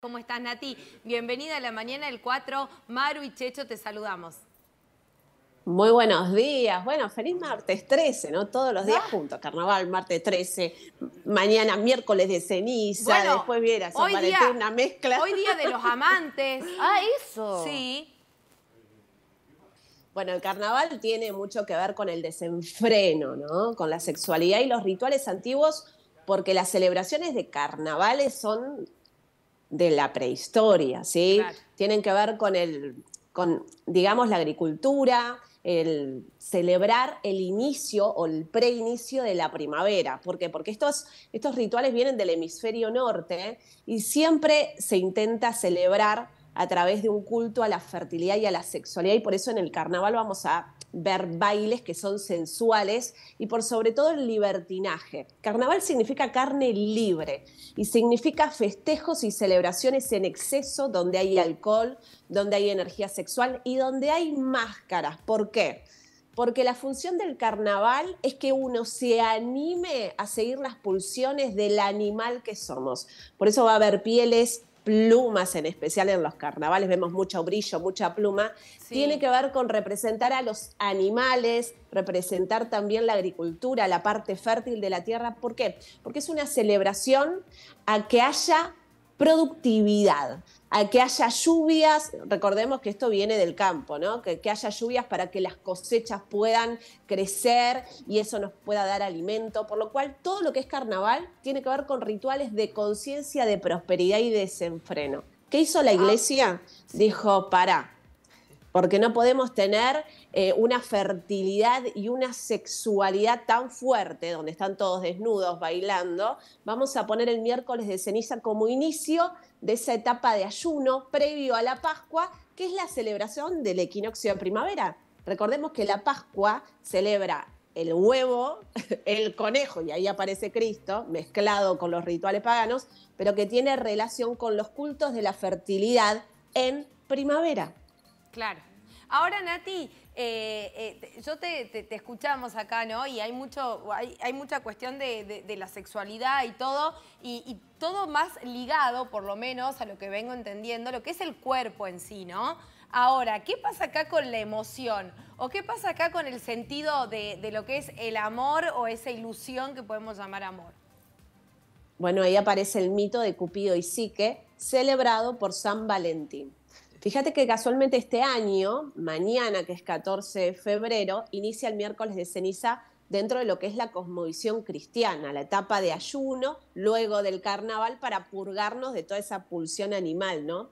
¿Cómo estás, Nati? Bienvenida a la mañana del 4. Maru y Checho, te saludamos. Muy buenos días. Bueno, feliz martes 13, ¿no? Todos los días ah. juntos. Carnaval, martes 13, mañana miércoles de ceniza, después vieras hoy día, una mezcla. Hoy día de los amantes. ah, eso. Sí. Bueno, el carnaval tiene mucho que ver con el desenfreno, ¿no? Con la sexualidad y los rituales antiguos, porque las celebraciones de carnavales son de la prehistoria, ¿sí? Tienen que ver con el, con, digamos, la agricultura, el celebrar el inicio o el preinicio de la primavera. ¿Por qué? Porque estos, estos rituales vienen del hemisferio norte y siempre se intenta celebrar a través de un culto a la fertilidad y a la sexualidad y por eso en el carnaval vamos a ver bailes que son sensuales y por sobre todo el libertinaje. Carnaval significa carne libre y significa festejos y celebraciones en exceso donde hay alcohol, donde hay energía sexual y donde hay máscaras. ¿Por qué? porque la función del carnaval es que uno se anime a seguir las pulsiones del animal que somos. Por eso va a haber pieles, plumas, en especial en los carnavales vemos mucho brillo, mucha pluma, tiene que ver con representar a los animales, representar también la agricultura, la parte fértil de la tierra. ¿Por qué? Porque es una celebración a que haya productividad, a que haya lluvias, recordemos que esto viene del campo, ¿no? Que, haya lluvias para que las cosechas puedan crecer y eso nos pueda dar alimento, por lo cual todo lo que es carnaval tiene que ver con rituales de conciencia, de prosperidad y desenfreno. ¿Qué hizo la ah. iglesia? Dijo, para, porque no podemos tener eh, una fertilidad y una sexualidad tan fuerte, donde están todos desnudos bailando. Vamos a poner el miércoles de ceniza como inicio de esa etapa de ayuno previo a la Pascua, que es la celebración del equinoccio de primavera. Recordemos que la Pascua celebra el huevo, el conejo, y ahí aparece Cristo, mezclado con los rituales paganos, pero que tiene relación con los cultos de la fertilidad en primavera. Claro. Ahora, Nati, eh, eh, yo te, escuchamos acá, ¿no? Y hay mucho, hay, mucha cuestión de, la sexualidad y todo, y, todo más ligado, por lo menos, a lo que vengo entendiendo, lo que es el cuerpo en sí, ¿no? Ahora, ¿qué pasa acá con la emoción? ¿O qué pasa acá con el sentido de, de lo que es el amor o esa ilusión que podemos llamar amor? Bueno, ahí aparece el mito de Cupido y Psique, celebrado por San Valentín. Fíjate que casualmente este año, mañana que es 14 de febrero, inicia el miércoles de ceniza dentro de lo que es la cosmovisión cristiana, la etapa de ayuno luego del carnaval para purgarnos de toda esa pulsión animal, ¿no?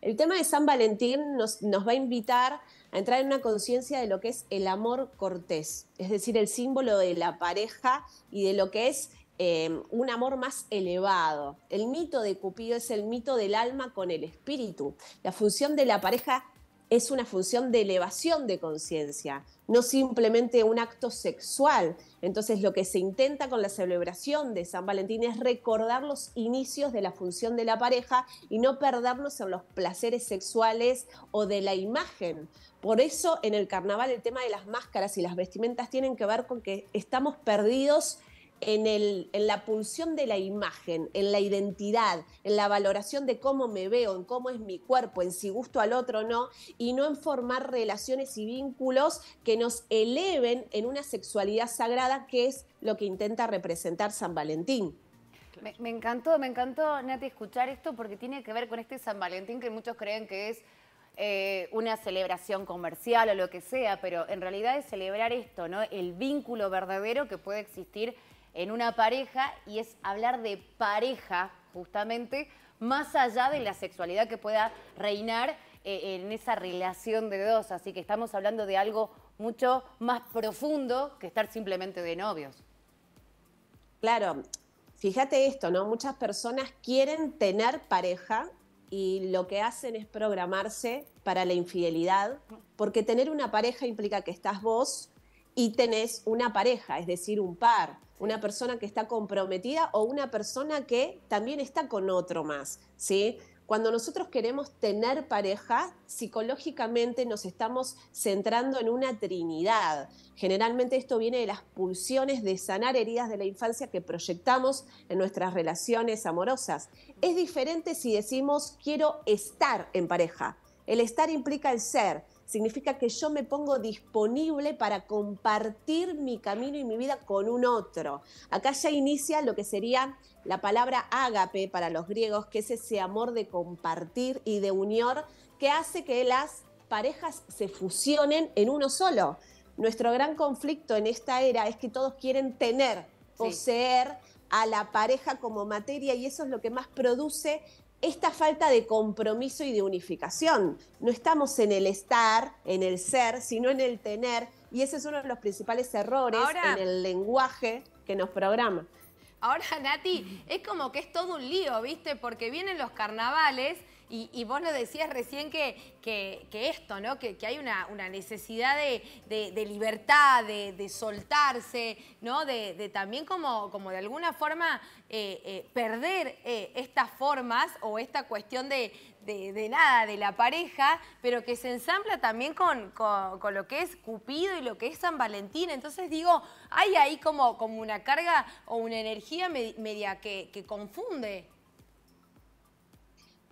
El tema de San Valentín nos, nos va a invitar a entrar en una conciencia de lo que es el amor cortés, es decir, el símbolo de la pareja y de lo que es Em, un amor más elevado. El mito de Cupido es el mito del alma con el espíritu. La función de la pareja es una función de elevación de conciencia, no simplemente un acto sexual. Entonces lo que se intenta con la celebración de San Valentín es recordar los inicios de la función de la pareja y no perdernos en los placeres sexuales o de la imagen. Por eso en el carnaval el tema de las máscaras y las vestimentas tienen que ver con que estamos perdidos en, la pulsión de la imagen, en la identidad, en la valoración de cómo me veo, en cómo es mi cuerpo, en si gusto al otro o no, y no en formar relaciones y vínculos que nos eleven en una sexualidad sagrada, que es lo que intenta representar San Valentín. Me, encantó, me encantó, Nati, escuchar esto porque tiene que ver con este San Valentín que muchos creen que es eh, una celebración comercial o lo que sea, pero en realidad es celebrar esto, ¿no? El vínculo verdadero que puede existir en una pareja y es hablar de pareja, justamente, más allá de la sexualidad que pueda reinar eh, en esa relación de dos. Así que estamos hablando de algo mucho más profundo que estar simplemente de novios. Claro, fíjate esto, ¿no? Muchas personas quieren tener pareja y lo que hacen es programarse para la infidelidad, porque tener una pareja implica que estás vos y tenés una pareja, es decir, un par, una persona que está comprometida o una persona que también está con otro más, ¿sí? Cuando nosotros queremos tener pareja, psicológicamente nos estamos centrando en una trinidad. Generalmente esto viene de las pulsiones de sanar heridas de la infancia que proyectamos en nuestras relaciones amorosas. Es diferente si decimos quiero estar en pareja. El estar implica el ser significa que yo me pongo disponible para compartir mi camino y mi vida con un otro. Acá ya inicia lo que sería la palabra ágape para los griegos, que es ese amor de compartir y de unión que hace que las parejas se fusionen en uno solo. Nuestro gran conflicto en esta era es que todos quieren tener, poseer a la pareja como materia y eso es lo que más produce esta falta de compromiso y de unificación. No estamos en el estar, en el ser, sino en el tener, y ese es uno de los principales errores en el lenguaje que nos programa. Ahora, Nati, es como que es todo un lío, ¿viste? Porque vienen los carnavales y, vos nos decías recién que, que, esto, ¿no? Que, hay una, una, necesidad de, libertad, de, soltarse, ¿no? De, también como, como de alguna forma eh, eh, perder eh, estas formas o esta cuestión de, nada, de la pareja, pero que se ensambla también con, lo que es Cupido y lo que es San Valentín. Entonces digo, hay ahí como, como una carga o una energía media que, que confunde.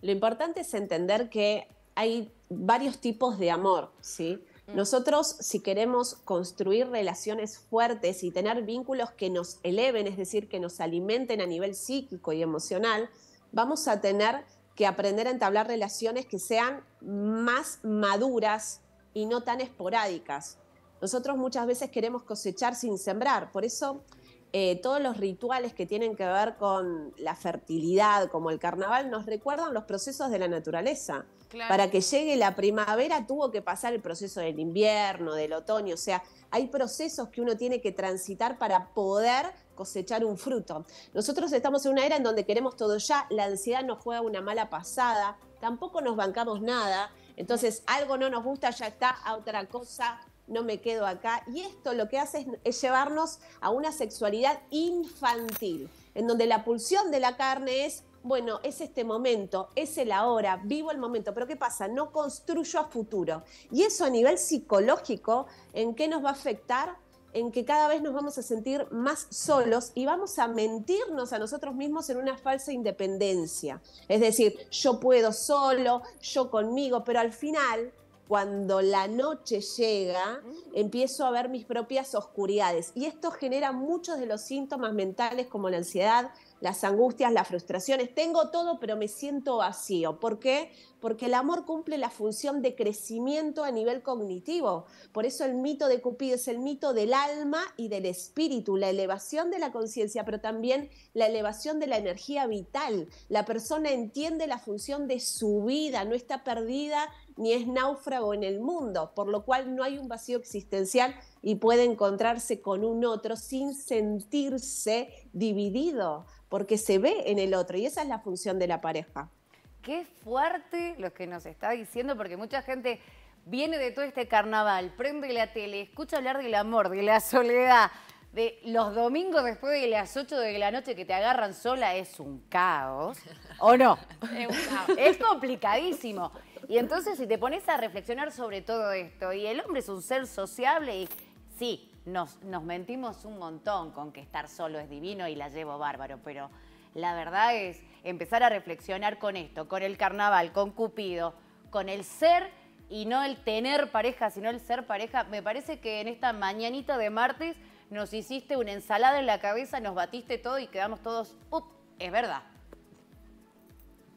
Lo importante es entender que hay varios tipos de amor, ¿sí? Mm. Nosotros, si queremos construir relaciones fuertes y tener vínculos que nos eleven, es decir, que nos alimenten a nivel psíquico y emocional, vamos a tener que aprender a entablar relaciones que sean más maduras y no tan esporádicas. Nosotros muchas veces queremos cosechar sin sembrar, por eso eh, todos los rituales que tienen que ver con la fertilidad, como el carnaval, nos recuerdan los procesos de la naturaleza. Para que llegue la primavera tuvo que pasar el proceso del invierno, del otoño, o sea, hay procesos que uno tiene que transitar para poder cosechar un fruto. Nosotros estamos en una era en donde queremos todo ya, la ansiedad nos juega una mala pasada, tampoco nos bancamos nada, entonces algo no nos gusta, ya está a otra cosa, no me quedo acá. Y esto lo que hace es, llevarnos a una sexualidad infantil, en donde la pulsión de la carne es, bueno, es este momento, es el ahora, vivo el momento, pero ¿qué pasa? No construyo a futuro. Y eso a nivel psicológico, ¿en qué nos va a afectar? en que cada vez nos vamos a sentir más solos y vamos a mentirnos a nosotros mismos en una falsa independencia. Es decir, yo puedo solo, yo conmigo, pero al final cuando la noche llega, mm. empiezo a ver mis propias oscuridades. Y esto genera muchos de los síntomas mentales como la ansiedad, las angustias, las frustraciones. Tengo todo, pero me siento vacío. ¿Por qué? Porque el amor cumple la función de crecimiento a nivel cognitivo. Por eso el mito de Cupido es el mito del alma y del espíritu, la elevación de la conciencia, pero también la elevación de la energía vital. La persona entiende la función de su vida, no está perdida ni es náufrago en el mundo, por lo cual no hay un vacío existencial y puede encontrarse con un otro sin sentirse dividido, porque se ve en el otro y esa es la función de la pareja. Qué fuerte lo que nos está diciendo, porque mucha gente viene de todo este carnaval, prende la tele, escucha hablar del amor, de la soledad, de los domingos después de las 8 de la noche que te agarran sola es un caos, ¿o no? es, es complicadísimo. Y entonces si te pones a reflexionar sobre todo esto, y el hombre es un ser sociable y sí, nos, mentimos un montón con que estar solo es divino y la llevo bárbaro, pero la verdad es empezar a reflexionar con esto, con el carnaval, con Cupido, con el ser y no el tener pareja, sino el ser pareja. Me parece que en esta mañanita de martes nos hiciste una ensalada en la cabeza, nos batiste todo y quedamos todos, ¡up! Es verdad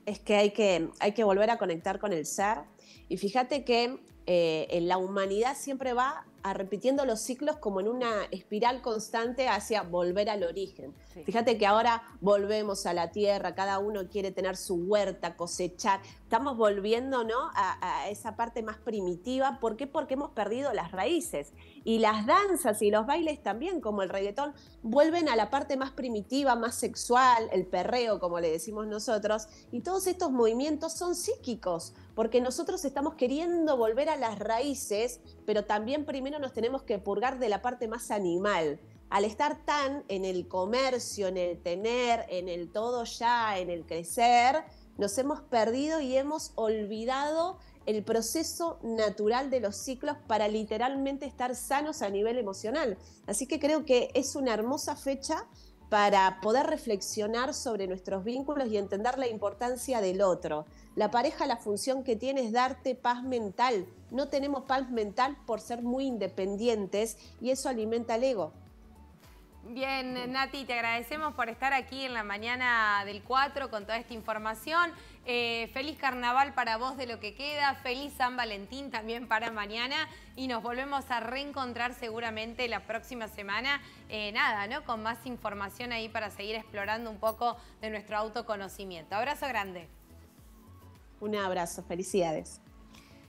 es que hay que, hay que volver a conectar con el ser. Y fíjate que eh, en la humanidad siempre va a repitiendo los ciclos como en una espiral constante hacia volver al origen. Fíjate que ahora volvemos a la tierra, cada uno quiere tener su huerta, cosechar. Estamos volviendo ¿no? a, a, esa parte más primitiva. ¿Por qué? Porque hemos perdido las raíces. Y las danzas y los bailes también, como el reggaetón, vuelven a la parte más primitiva, más sexual, el perreo, como le decimos nosotros. Y todos estos movimientos son psíquicos porque nosotros estamos queriendo volver a las raíces, pero también primero nos tenemos que purgar de la parte más animal. Al estar tan en el comercio, en el tener, en el todo ya, en el crecer, nos hemos perdido y hemos olvidado el proceso natural de los ciclos para literalmente estar sanos a nivel emocional. Así que creo que es una hermosa fecha para poder reflexionar sobre nuestros vínculos y entender la importancia del otro. La pareja, la función que tiene es darte paz mental. No tenemos paz mental por ser muy independientes y eso alimenta el ego. Bien, Nati, te agradecemos por estar aquí en la mañana del 4 con toda esta información. Eh, feliz carnaval para vos de lo que queda, feliz San Valentín también para mañana y nos volvemos a reencontrar seguramente la próxima semana, eh, nada, ¿no? Con más información ahí para seguir explorando un poco de nuestro autoconocimiento. Abrazo grande. Un abrazo, felicidades.